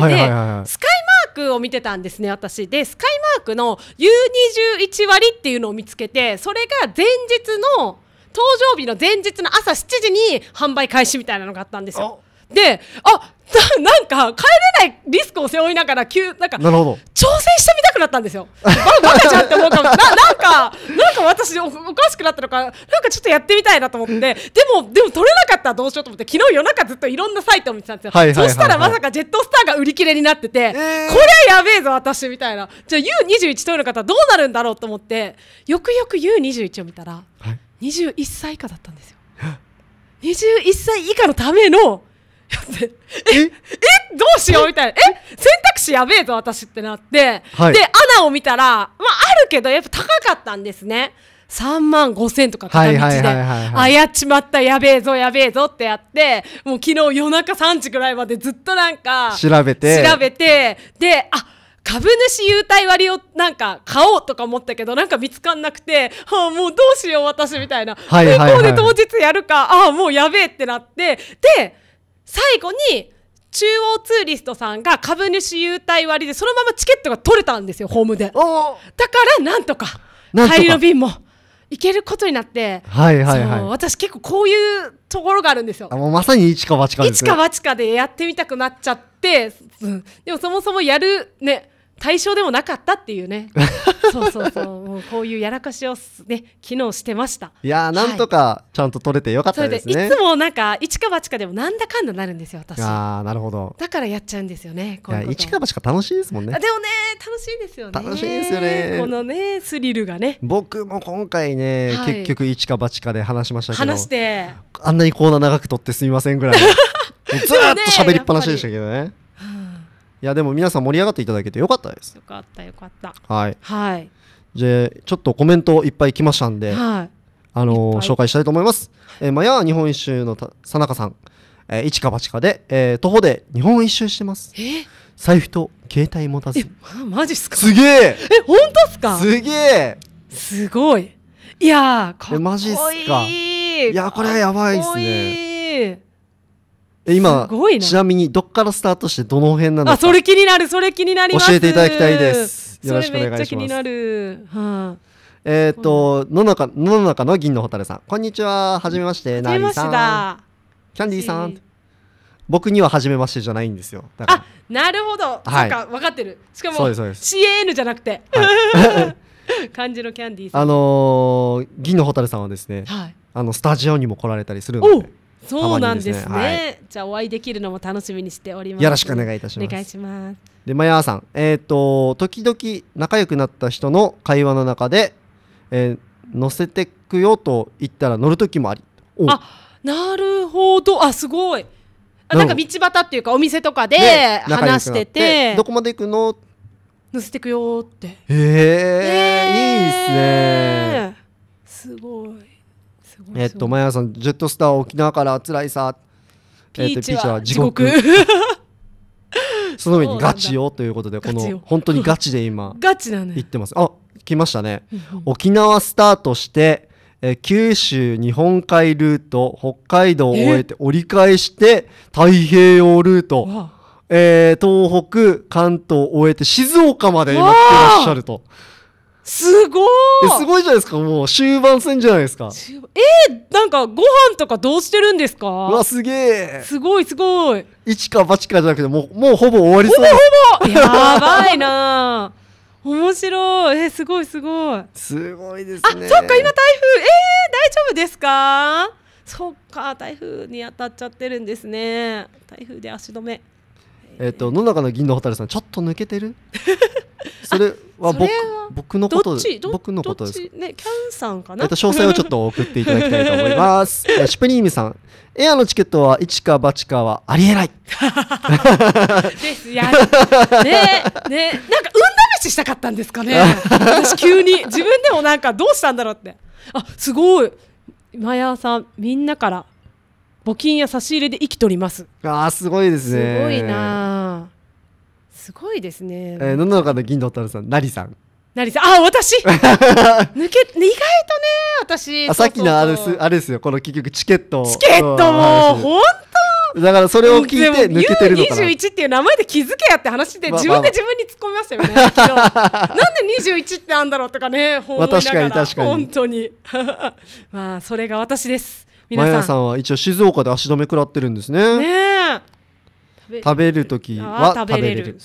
スカクを見てたんですね私でスカイマークの U21 割っていうのを見つけてそれが前日の登場日の前日の朝7時に販売開始みたいなのがあったんですよ。であ なんか帰れないリスクを背負いながら急なんか挑戦してみたくなったんですよ。バカじゃんって思うかもななんかなんか私おかしくなったのかなんかちょっとやってみたいなと思ってでもでも取れなかったらどうしようと思って昨日夜中ずっといろんなサイトを見てたんですよ。はいはいはいはい、そしたらまさかジェットスターが売り切れになってて、えー、これやべえぞ私みたいなじゃあ U21 取る方どうなるんだろうと思ってよくよく U21 を見たら、はい、21歳以下だったんですよ。21歳以下のためのえ えどうしようみたいなえ選択肢やべえぞ私ってなって、はい、でアナを見たら、まあ、あるけどやっぱ高かったんですね3万5千とか片道で、あやっちまったやべえぞやべえぞってやってもう昨日夜中3時ぐらいまでずっとなんか調べて調べてであ株主優待割をなんか買おうとか思ったけどなんか見つかんなくて、はあ、もうどうしよう私みたいな、はいで当日やるかああもうやべえってなってで最後に中央ツーリストさんが株主優待割でそのままチケットが取れたんですよホームでだからなんとか帰りの便も行けることになって、はいはいはい、私結構こういうところがあるんですよもうまさに一か八かです、ね、一か八かでやってみたくなっちゃって、うん、でもそもそもやるね対象でもなかったっていうね そうそうそうもうこういうやらかしをすね機能してましたいやなんとかちゃんと取れてよかったですね、はい、いつもなんか一か八かでもなんだかんだなるんですよ私ああなるほどだからやっちゃうんですよねこういう一か八か楽しいですもんねでもね楽しいですよね楽しいですよねこのねスリルがね僕も今回ね、結局一か八かで話しましたけど話してあんなにコーナー長く取ってすみませんぐらい ずっと喋りっぱなしでしたけどねいやでも皆さん盛り上がっていただけてよかったですよかったよかったはいはいじゃあちょっとコメントいっぱい来ましたんで、はい、あのー、紹介したいと思います、えー、まや日本一周のさなかさん、えー、一か八かで、えー、徒歩で日本一周してますえ財布と携帯持たずえ、マジっすかすげええ本当っすかすげえすごいいやかっこいいマジっすかいやこれはやばいっすね今ちなみにどっからスタートしてどの辺なのかあそれ気になるそれ気になります教えていただきたいですよろしくお願いします気になる、はあ、えっ、ー、と野中野中の銀の蛍さんこんにちははじめましてなりさんキャンディーさん僕には初めましてじゃないんですよあなるほど、はい、そか分かってるしかも CAN じゃなくて、はい、漢 字 のキャンディーさんあのー、銀の蛍さんはですね、はい、あのスタジオにも来られたりするのでそうなんですね、はい、じゃあお会いできるのも楽しみにしておりますよろしくお願いいたしますお願いしますでマヤさんえっ、ー、と時々仲良くなった人の会話の中で、えー、乗せてくよと言ったら乗る時もありあなるほどあすごいあなんか道端っていうかお店とかで話しててどこまで行くの乗せてくよってへえー、えー、いいですねすごいえっと前原さんジェットスター沖縄から辛いさピーチは地獄 その上にガチよということでこの本当にガチで今 ガチだね言ってますあ来ましたね、沖縄スタートしてえ九州日本海ルート北海道を終えて折り返して太平洋ルートえー、東北関東を終えて静岡まで今来てらっしゃると。すごいすごいじゃないですかもう終盤戦じゃないですかえー、なんかご飯とかどうしてるんですかうわすげえすごいすごい一か八かじゃなくてもうもうほぼ終わりそうほぼほぼやばいな 面白いえー、すごいすごいすごいですねあそっか今台風えー、大丈夫ですかそっか台風に当たっちゃってるんですね台風で足止めえー、っと野中の銀の蛍さんちょっと抜けてる それは僕僕のこと僕のことですねキャンさんかな、えっと、詳細をちょっと送っていただきたいと思います シュプリームさんエアのチケットは一か八かはありえないですやねねなんか運試ししたかったんですかね私急に自分でもなんかどうしたんだろうってあすごい今やさんみんなから募金や差し入れで生きとりますあーすごいですねすごいなすごいですね。えー、野々中の銀のたるさん、なりさん。なりさん、あ、私 抜け、意外とね、私。あさっきのあれす、あれですよ、この結局チケット。チケットも、本当だからそれを聞いて抜けてるのかな。21っていう名前で気づけやって話で、自分で自分に突っ込みましたよね。なんで二十一ってあんだろうとかね、本当に。確かに確かに。本当に。まあ、それが私です。皆さん。さんは一応静岡で足止め食らってるんですね。ねえ。食べる時は食べれる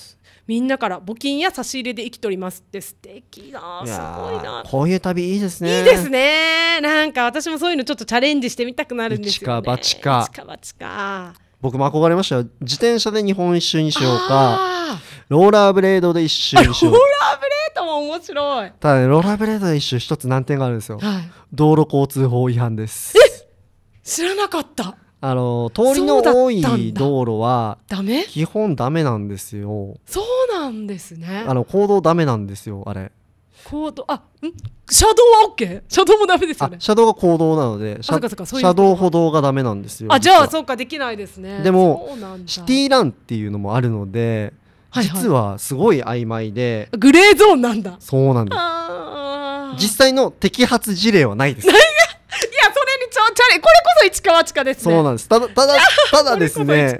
みんなから募金や差し入れで生きておりますって素敵なすごいなこういう旅いいですねいいですねなんか私もそういうのちょっとチャレンジしてみたくなるんですよね一かチか僕も憧れましたよ自転車で日本一周にしようかローラーブレードで一周にしよう ローラーブレードも面白いただねローラーブレードで一周一つ難点があるんですよ、はい、道路交通法違反ですえ知らなかったあの通りの多い道路は基本ダメなんですよそうなんですねあの行動ダメなんですよあれ行動あん車道は OK 車道もダメですよね車道が行動なので車道歩道がダメなんですよあじゃあそうかできないですねでもシティランっていうのもあるので実はすごい曖昧で、グレーゾーンなんだそうなんだ実際の摘発事例はないですないれこそ市川地ですねそうなんですただただ ただですね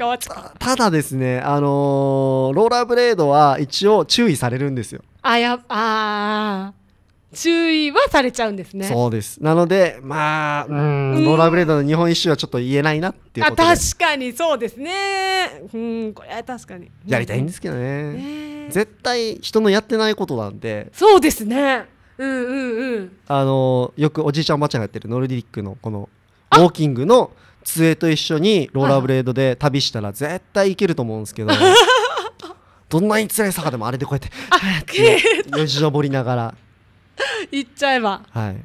ただですねあのー、ローラーブレードは一応注意されるんですよあやあ注意はされちゃうんですねそうですなのでまあうんローラーブレードの日本一周はちょっと言えないなっていうことであ確かにそうですねうんこれは確かに、やりたいんですけどね、ね、絶対人のやってないことなんでそうですねうんうんうんあのよくおじいちゃんおばあちゃんがやってるノルディックのこのウォーキングの杖と一緒にローラーブレードで旅したら絶対いけると思うんですけど。どんなに辛い坂でもあれでこうやってよじ登りながら行っちゃえばはい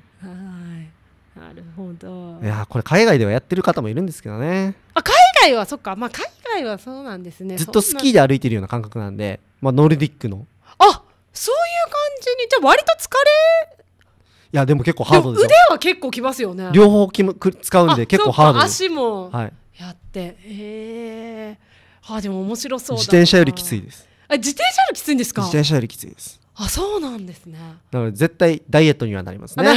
なるほどいやこれ海外ではやってる方もいるんですけどねあ海外はそっかまあ海外はそうなんですねずっとスキーで歩いてるような感覚なんでまあノルディックのあそういう感じにじゃあ割と疲れいやでも結構ハードです腕は結構きますよね両方きむく使うんで結構ハード足もやって、はい、えー、あでも面白そう自転車よりきついですあ自転車よりきついんですか自転車よりきついですあそうなんですねだから絶対ダイエットにはなりますね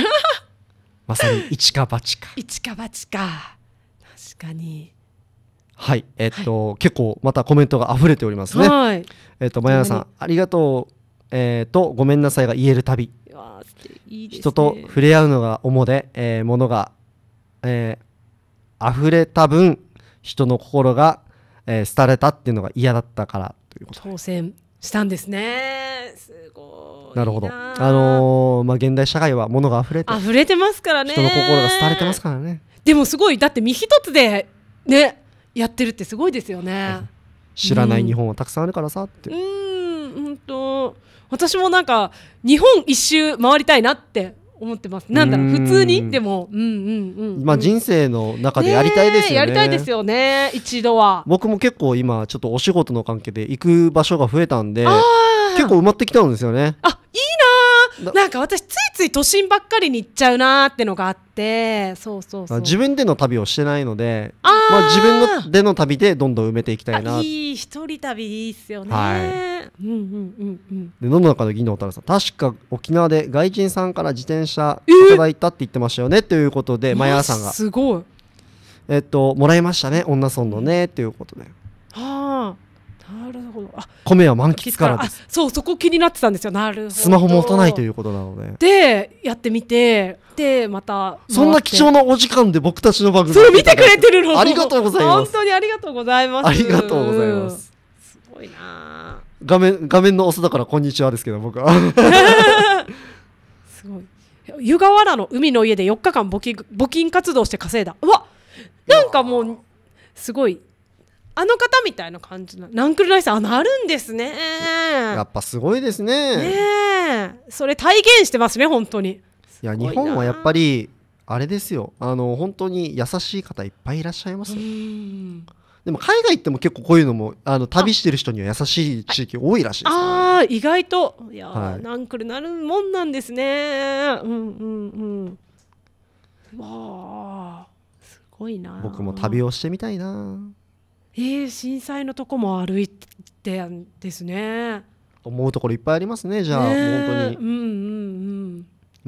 まさに一か八か一か八か確かにはい、えー、っと、はい、結構またコメントが溢れておりますね。はい、えー、っと、まやさん、ありがとう。えー、と、ごめんなさいが言える旅、いいす、ね、人と触れ合うのが主で、えー、のが、えー、溢れた分人の心が、えー、廃れたっていうのが嫌だったからということ挑戦したんですねすごいなるほどあのー、まあ現代社会は物が溢れて溢れてますからね人の心が廃れてますからねでもすごいだって身一つでねやってるってすごいですよね、知らない日本はたくさんあるからさって、うんうんと私もなんか日本一周回りたいなって思ってますなんだろう普通にでもうんうんうんまあ人生の中でやりたいですよねやりたいですよね一度は僕も結構今ちょっとお仕事の関係で行く場所が増えたんで結構埋まってきたんですよねあいいななんか私ついつい都心ばっかりに行っちゃうなーってのがあってそうそうそう自分での旅をしてないのであ、まあ、自分のでの旅でどんどん埋めていきたいないい一人旅いいっすよね、はい、うんうんうんうんで野中の銀の太郎さん確か沖縄で外人さんから自転車いただいたって言ってましたよね、ということでマヤさんがすごいえっともらいましたね女村のねっていうことではあなるほどあ米は満喫からですそうそこ気になってたんですよなるほどスマホ持たないということなのででやってみてでまたそんな貴重なお時間で僕たちの番組それ見てくれてるのありがとうございます本当にありがとうございますありがとうございますすごいな画面画面のオスだからこんにちはですけど僕は すごい湯河原の海の家で4日間募金募金活動して稼いだうわなんかもうすごいあの方みたいな感じのナンクルライスあなるんですねやっぱすごいですねねそれ体現してますね本当にいや日本はやっぱりあれですよあの本当に優しい方いっぱいいらっしゃいますでも海外行っても結構こういうのもあの旅してる人には優しい地域多いらしいです、ね、ああ意外といや、はい、ナンクルなるもんなんですねうんうんうんわあすごいな僕も旅をしてみたいなえー、震災のとこも歩いてんですね思うところいっぱいありますねじゃあ、ね、本当に、うんうんう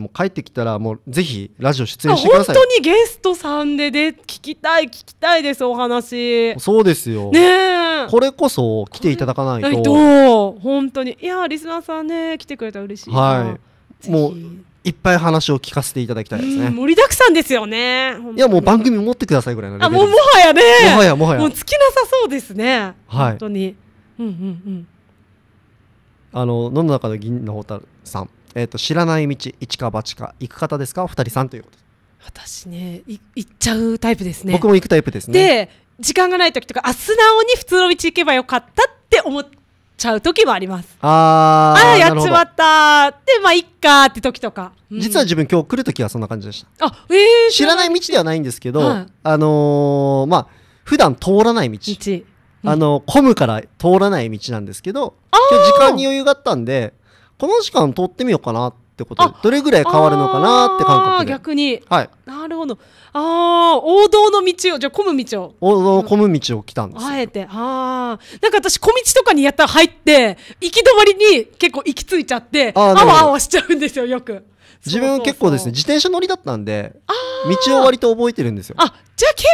ん、もう帰ってきたらもうぜひラジオ出演してください本当にゲストさんでで聞きたい聞きたいですお話そうですよねこれこそ来ていただかないと本当にいやリスナーさんね来てくれたら嬉しいはいもういっぱい話を聞かせていただきたいですね。盛りだくさんですよね。いやもう番組持ってくださいぐらいのあもうもはやね。もはやもはや。もう尽きなさそうですね。はい。本当に。うんうんうん。あの野の中の銀の蛍さん、えっ、ー、と知らない道一か八か行く方ですかお二人さんということ。私ね行っちゃうタイプですね。僕も行くタイプですね。で時間がない時とかあ素直に普通の道行けばよかったって思っちゃう時もありますああやっちまったでまあいっかって時とか、うん、実は自分今日来る時はそんな感じでしたあ、えー、知らない道ではないんですけど、あのー、まあ普段通らない道道、うん、あの混むから通らない道なんですけど今日時間に余裕があったんでこの時間通ってみようかなってってことどれぐらい変わるのかなって感覚で逆に、はい、なるほどあ王道の道をじゃあ混む道を王道混む道を来たんですあえてあなんか私小道とかにやったら入って行き止まりに結構行き着いちゃってあわあわしちゃうんですよよく自分結構ですね自転車乗りだったんで道を割と覚えてるんですよあじゃあ結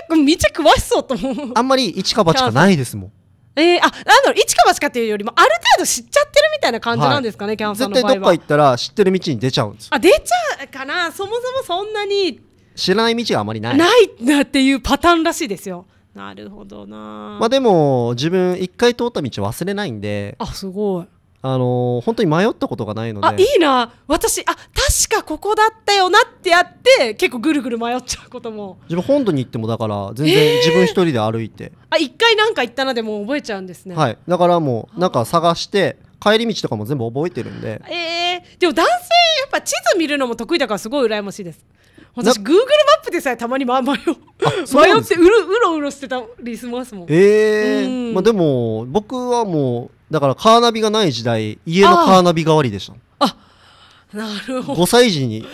構道詳しそうと思うあんまり一か八かないですもんえー、あなんだろう一か八かっていうよりもある程度知っちゃってるみたいな感じなんですかね、はい、キャンの場合は絶対どっか行ったら知ってる道に出ちゃうんですあ出ちゃうかなそもそもそんなに知らない道があまりないないなっていうパターンらしいですよなるほどなまあでも自分一回通った道忘れないんであすごいあのー、本当に迷ったことがないのであいいな私あ確かここだったよなってやって結構ぐるぐる迷っちゃうことも自分本土に行ってもだから全然自分一人で歩いて、えー、あ一回なんか行ったのでも覚えちゃうんですねはいだからもうなんか探して帰り道とかも全部覚えてるんでえー、でも男性やっぱ地図見るのも得意だからすごい羨ましいです私グーグルマップでさえたまに迷 迷ってうろうろうろしてたりしますもんええーうん、まあ、でも僕はもうだからカーナビがない時代家のカーナビ代わりでしたあなるほど5歳児に5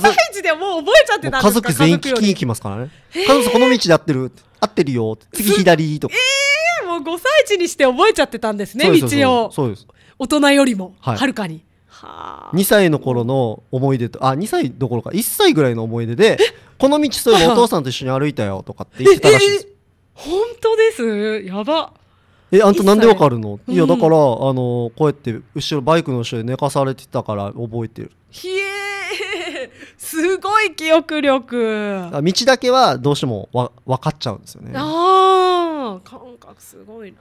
歳児でもう覚えちゃってたんですか家族全員聞きにきますからね家族この道で合ってる合ってるよ次左とかええー、もう5歳児にして覚えちゃってたんですね道をそうです大人よりもはるかに、は2歳の頃の思い出とあ2歳どころか1歳ぐらいの思い出でこの道そういうお父さんと一緒に歩いたよとかって言ってたらしいです 本当ですやばえあんたなんでわかるの、いやだから、あのこうやって後ろバイクの後ろで寝かされてたから覚えてるひえすごい記憶力道だけはどうしてもわ分かっちゃうんですよねああ感覚すごいな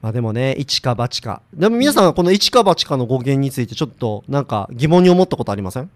まあでもね一か八かでも皆さんはこの一か八かの語源についてちょっとなんか疑問に思ったことありません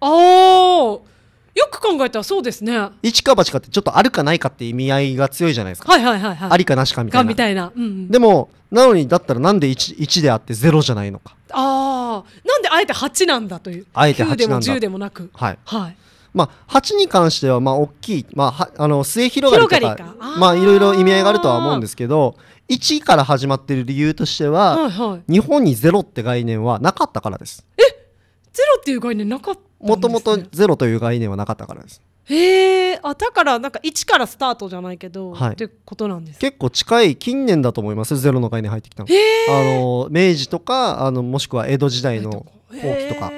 ああよく考えたらそうですね一か八かってちょっとあるかないかって意味合いが強いじゃないですかはいはいはい、はい、ありかなしかみたいなみたいな、うんうん、でもなのにだったらなんで 1, 1であって0じゃないのかああなんであえて8なんだというあえて8なんだ9でも10でもなくはい、はいまあ、8に関してはまあ大きい、まあ、あの末広がりとかまあ、いろいろ意味合いがあるとは思うんですけど1から始まってる理由としては、はいはい、日本に0って概念はなかったからですえゼロっていう概念なかったもともとゼロという概念はなかったからですへえあだからなんか1からスタートじゃないけど、はい、ってことなんです結構近い近年だと思いますゼロの概念入ってきたのあの明治とかあのもしくは江戸時代の後期とか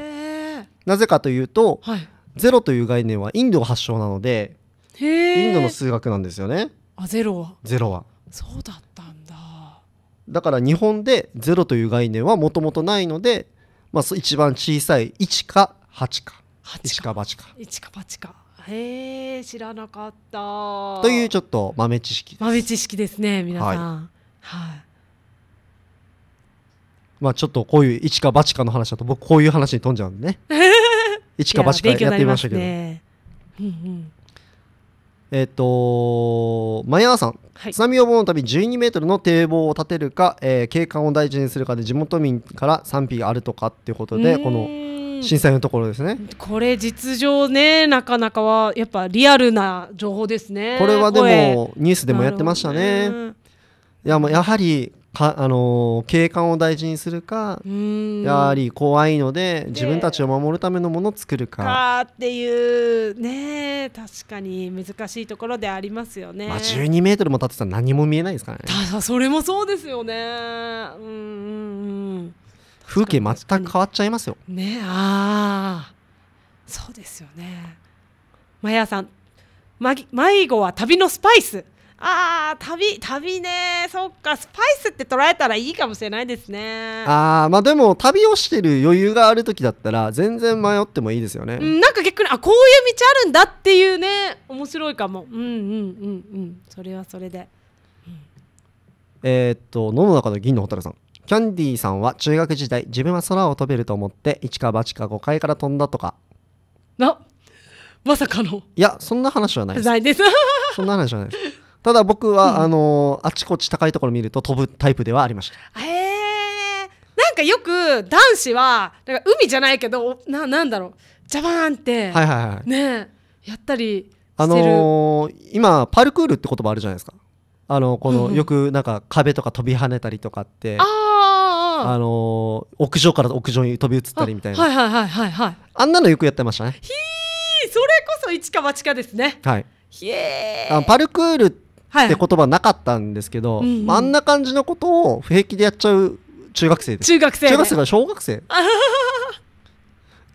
なぜかというと、はい、ゼロという概念はインド発祥なのでインドの数学なんですよねあゼロはゼロはそうだったんだだから日本でゼロという概念はもともとないのでまあ、一番小さい1か8か1か8か1か8かへえ知らなかったというちょっと豆知識豆知識ですね皆さんはい、はい、まあちょっとこういう一か八かの話だと僕こういう話に飛んじゃうんでね 一か八かやってみましたけど、ね、うんうんえっ、とマヤーさん、はい、津波予防のたび12メートルの堤防を建てるか、えー、景観を大事にするかで地元民から賛否があるとかっていうことでこの震災のところですねこれ実情ねなかなかはやっぱリアルな情報ですねこれはでもニュースでもやってましたねいやもうやはりかあのー、景観を大事にするかやはり怖いので自分たちを守るためのものを作るか。かっていうね確かに難しいところでありますよね。まあ、12メートルも立ってたら何も見えないですからね。ただそれもそうですよね。うんうんうん、風景全く変わっちゃいますよ。ねああそうですよね。マヤさん迷子は旅のスパイス。ああ旅旅ねそっかスパイスって捉えたらいいかもしれないですねああまあでも旅をしてる余裕がある時だったら全然迷ってもいいですよね、うん、なんか逆にあこういう道あるんだっていうね面白いかもうんうんうんうんそれはそれで、うん、えー、っと野の中の銀の蛍さんキャンディーさんは中学時代自分は空を飛べると思って一か八か5階から飛んだとかなまさかのいやそんな話はないですそんな話はないですただ僕は、うん、あのあちこち高いところ見ると飛ぶタイプではありましたへえなんかよく男子はなんか海じゃないけどななんだろうジャバーンって、はいはいはい、ねやったりあのー、今パルクールって言葉あるじゃないですかあのこの、よくなんか壁とか飛び跳ねたりとかってあああのー、屋上から屋上に飛び移ったりみたいなはいはいはいはいはいあんなのよくやってましたねひーそれこそ一か八かですねはいへえパルクールって言葉なかったんですけど、はいうんうん、あんな感じのことを不平気でやっちゃう中学生です中学生、中学生から小学生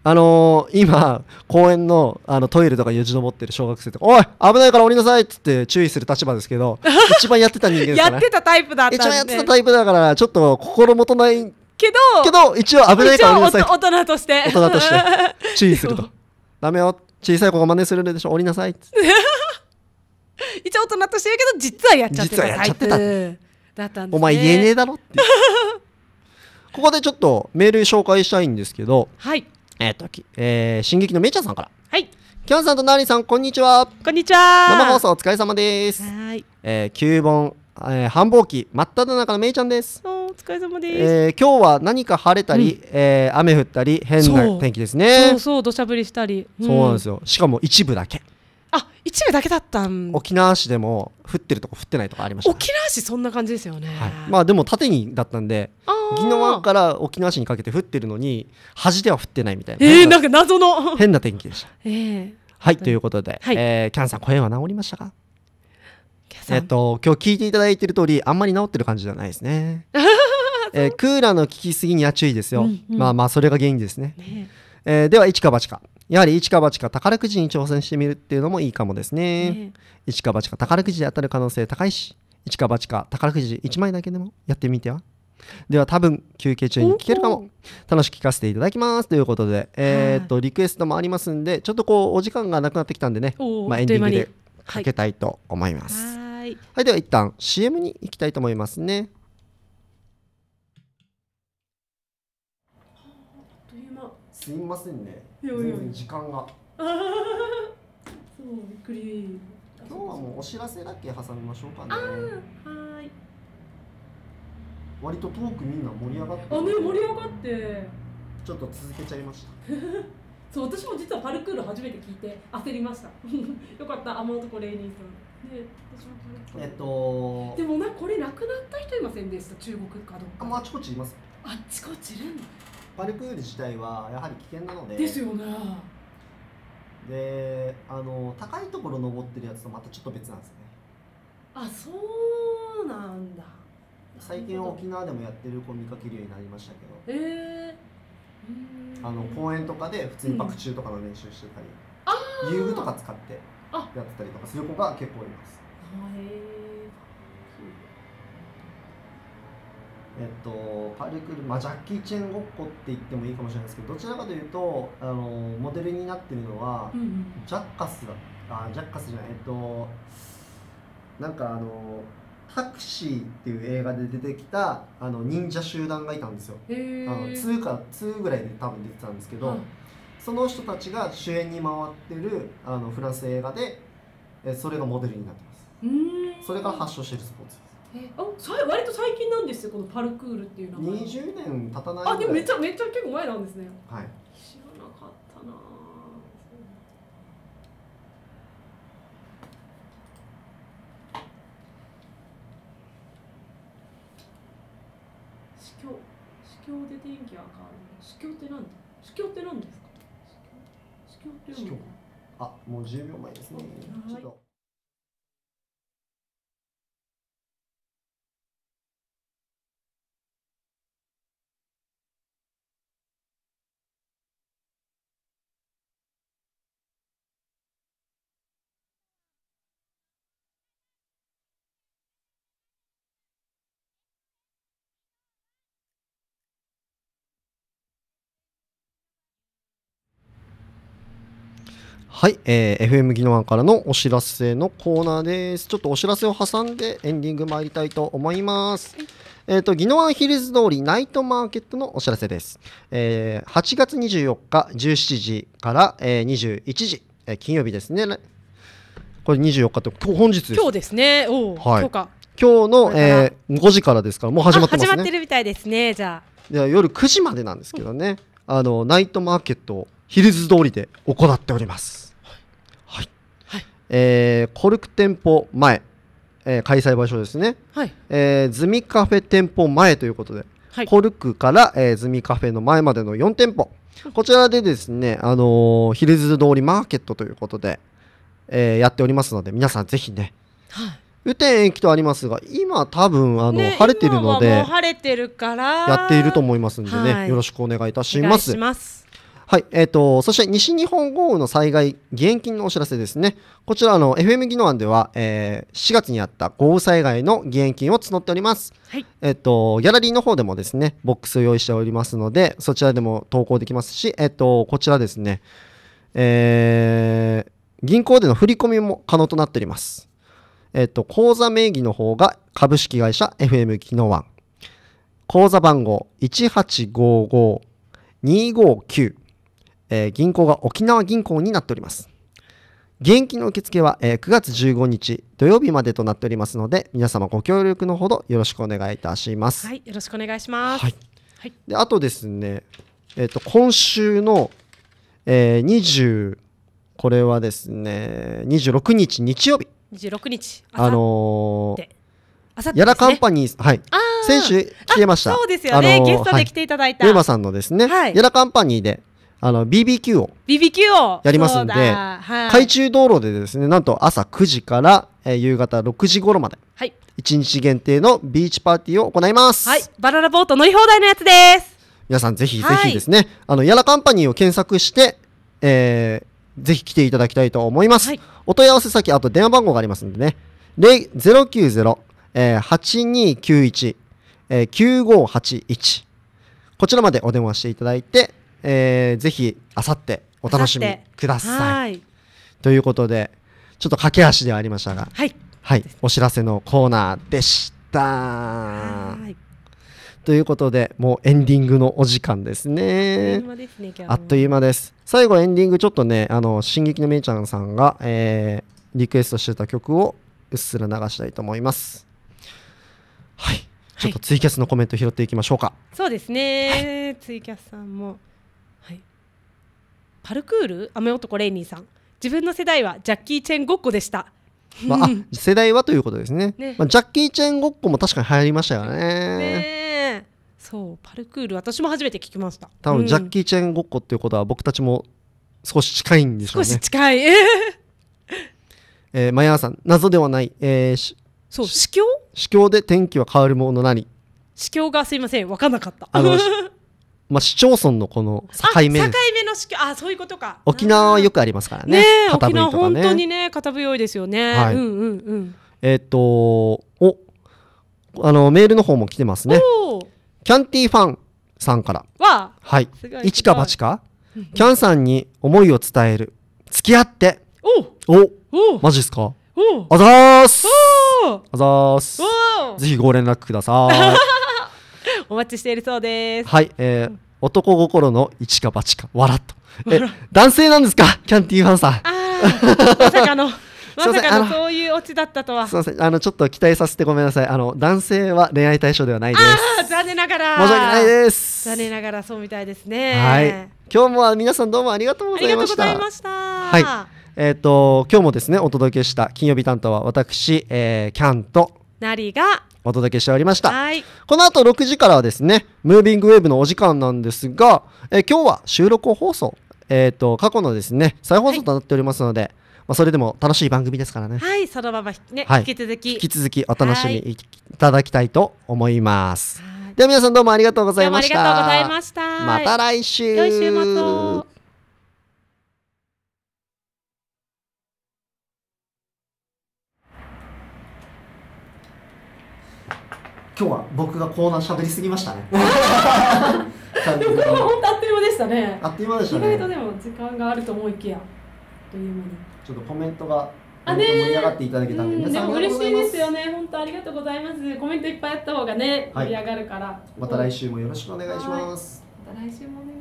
あのー、今公園のあのトイレとかよじ登ってる小学生とか「おい危ないから降りなさい」っつって注意する立場ですけど 一番やってた人間ですからやってたタイプだったんで一番やってたタイプだからちょっと心もとないけどけど一応危ないから降りなさい大人として大人として 注意すると「ダメよ小さい子が真似するでしょ降りなさい」っつって一応大人としてるけど実はやっちゃってた実はやだったんです、ね、お前言えねえだろって ここでちょっとメール紹介したいんですけどはいえっ、ー、と、えー、進撃のめいちゃんさんからはいきょんさんとなーりさんこんにちはこんにちは生放送お疲れ様ですはいえー、9本、えー、繁忙期真っ只中のめいちゃんですおお疲れ様です、えー、今日は何か晴れたり、うん、えー、雨降ったり変な天気ですねそうそう土砂降りしたり、うん、そうなんですよしかも一部だけあ一部だけだったん沖縄市でも降ってるとこ降ってないとかありました、ね、沖縄市そんな感じですよね、はい、まあでも縦にだったんで宜野湾から沖縄市にかけて降ってるのに端では降ってないみたいなえー、なんか謎の変な天気でした、えー、はいということで、はい、えー、キャンさん声は治りましたかえっと今日聞いていただいている通りあんまり治ってる感じじゃないですね えー、クーラーの効きすぎには注意ですよ、うんうん、まあまあそれが原因ですねねえー、では、一か八か。やはり一か八か宝くじに挑戦してみるっていうのもいいかもですね。一、ね、か八か宝くじで当たる可能性高いし、一か八か宝くじ1枚だけでもやってみては。では多分休憩中に聞けるかも楽しく聞かせていただきますということで、えー、とリクエストもありますんでちょっとこうお時間がなくなってきたんでね、まあ、エンディングでかけたいと思います。はい、はい、では一旦 CM に行きたいと思いますね。すみませんね全然時間がそうびっくり今日はもうお知らせだけ挟みましょうかねはい割とトークみんな盛り上がってあね盛り上がってちょっと続けちゃいました そう私も実はパルクール初めて聞いて焦りました よかったあ天こレイニーさんでえっとでもなこれ亡くなった人いませんでした中国かどうかあもうあちこちいますあっちこちいるんだパルクール自体はやはり危険なのでですよねであの高いところ登ってるやつとまたちょっと別なんですねあそうなんだ最近沖縄でもやってる子見かけるようになりましたけどええー、あの公園とかで普通にバクとかの練習してたり、うん、遊具とか使ってやってたりとかする子が結構いますへええっと、パルクル、まあ、ジャッキー・チェンごっこって言ってもいいかもしれないですけどどちらかというとあのモデルになってるのは、うんうん、ジャッカスだあジャッカスじゃないえっとなんかあの「タクシー」っていう映画で出てきたあの忍者集団がいたんですよあの2か2ぐらいで多分出てたんですけど、その人たちが主演に回ってるあのフランス映画でそれがモデルになってますそれが発祥してるスポーツえあさ割と最近なんですよこのパルクールっていう名前二十年経たないあでもめちゃめちゃ結構前なんですねはい知らなかったな司教司教で天気が変わる司教ってなん何司教って何ですか司教って何あもう十秒前ですね、はい、ちょっとはい、えー、FM 技能案からのお知らせのコーナーです。ちょっとお知らせを挟んでエンディング参りたいと思います。えっ、ー、と、技能案ヒルズ通りナイトマーケットのお知らせです。えー、8月24日17時から、えー、21時、えー、金曜日ですね。これ24日って今日本日です。今日ですね。おはい、今日か。今日の、えー、5時からですからもう始まってますね。始まってるみたいですね。じゃあ。では夜9時までなんですけどね。あのナイトマーケットヒルズ通りで行っております。えー、コルク店舗前、えー、開催場所ですね、はいえー、ズミカフェ店舗前ということで、はい、コルクから、えー、ズミカフェの前までの4店舗こちらでですね、あのー、ヒルズ通りマーケットということで、えー、やっておりますので皆さんぜひね、はい、雨天駅とありますが今多分あの、ね、晴れてるので晴れてるからやっていると思いますんでね、はい、よろしくお願いいたします。はい。えっ、ー、と、そして西日本豪雨の災害、義援金のお知らせですね。こちら、あの、FM 技能案では、えー、4月にあった豪雨災害の義援金を募っております。はい。えっ、ー、と、ギャラリーの方でもですね、ボックスを用意しておりますので、そちらでも投稿できますし、えっ、ー、と、こちらですね、えー、銀行での振り込みも可能となっております。えっ、と、口座名義の方が株式会社 FM 技能案。口座番号1855259えー、銀行が沖縄銀行になっております。現金の受付は、えー、9月15日土曜日までとなっておりますので、皆様ご協力のほどよろしくお願いいたします。はい、よろしくお願いします。はい。はい、で、あとですね、えっ、ー、と今週の、えー、20これはですね、26日日曜日。26日。あのー、やらカンパニー、はい。先週来てました。そうですよね。あのー、ゲストで来ていただいた。はい、さんのですね、はい、やらカンパニーであの BBQ を BBQ をやりますんで、はい、海中道路でですねなんと朝9時から、えー、夕方6時頃まで、はい、1日限定のビーチパーティーを行います、はい、バララボート乗り放題のやつです皆さんぜひぜひですね、はい、あのヤラカンパニーを検索して、えー、ぜひ来ていただきたいと思います、はい、お問い合わせ先あと電話番号がありますんでね090、えー、8291、えー、9581こちらまでお電話していただいてえー、ぜひあさってお楽しみください。ということでちょっと駆け足ではありましたが、はい、はい、お知らせのコーナーでした。ということでもうエンディングのお時間ですね。あっという間です、最後エンディングちょっとねあの進撃のめいちゃんさんが、えー、リクエストしてた曲をうっすら流したいと思います。はい、ちょっとツイキャスのコメント拾っていきましょうか。はい、そうですね、はい、ツイキャスさんも。パルクール雨男レイニーさん自分の世代はジャッキー・チェンごっこでした。まあ、あ世代はということですね、ね、まあ、ジャッキー・チェンごっこも確かに流行りましたよね。ねそうパルクール私も初めて聞きました多分、ジャッキー・チェンごっこっていうことは僕たちも少し近いんでしょうね少し近い えー、マヤさん謎ではない、えー、そう死境死境で天気は変わるものなり死境がすいません分かんなかったあの まあ、市町村のこの境目境目の市あそういうことか沖縄はよくありますからねね沖縄本当にね片部多いですよね、はい、うんうんうんえっ、とおあのメールの方も来てますねキャンティーファンさんからははい一か八かキャンさんに思いを伝える付き合っておおマジですかおあざーすあざーすぜひご連絡ください お待ちしているそうです。はい、えー、男心の一か八か笑っと。え、男性なんですか、キャンティーファンさん。まさかの。まさかのそういうオチだったとは。すみません、あのちょっと期待させてごめんなさい。あの男性は恋愛対象ではないです。あ残念ながら。申し訳ないです。残念ながらそうみたいですね。はい。今日も皆さんどうもありがとうございました。ありがとうございました。はい。えっ、と今日もですねお届けした金曜日担当は私、えー、キャンとなりがお届けしておりました。この後6時からはですね、ムービングウェーブのお時間なんですが、え今日は収録放送、えっ、ー、と、過去のですね、再放送となっておりますので、はい、まあ、それでも楽しい番組ですからね。はい、そのまま、ねはい、引き続き。引き続きお楽しみいただきたいと思います。では皆さんどうもありがとうございました。ありがとうございました。また来週。良い週末今日は僕がコーナー喋りすぎましたね感じでも本当あっという間でしたねあっという間でしたね意外とでも時間があると思いきやという間にちょっとコメントがあね盛り上がっていただけたんで、うん、でも嬉しいですよね本当ありがとうございますコメントいっぱいやった方がね、盛り上がるからまた来週もよろしくお願いしますまた来週もね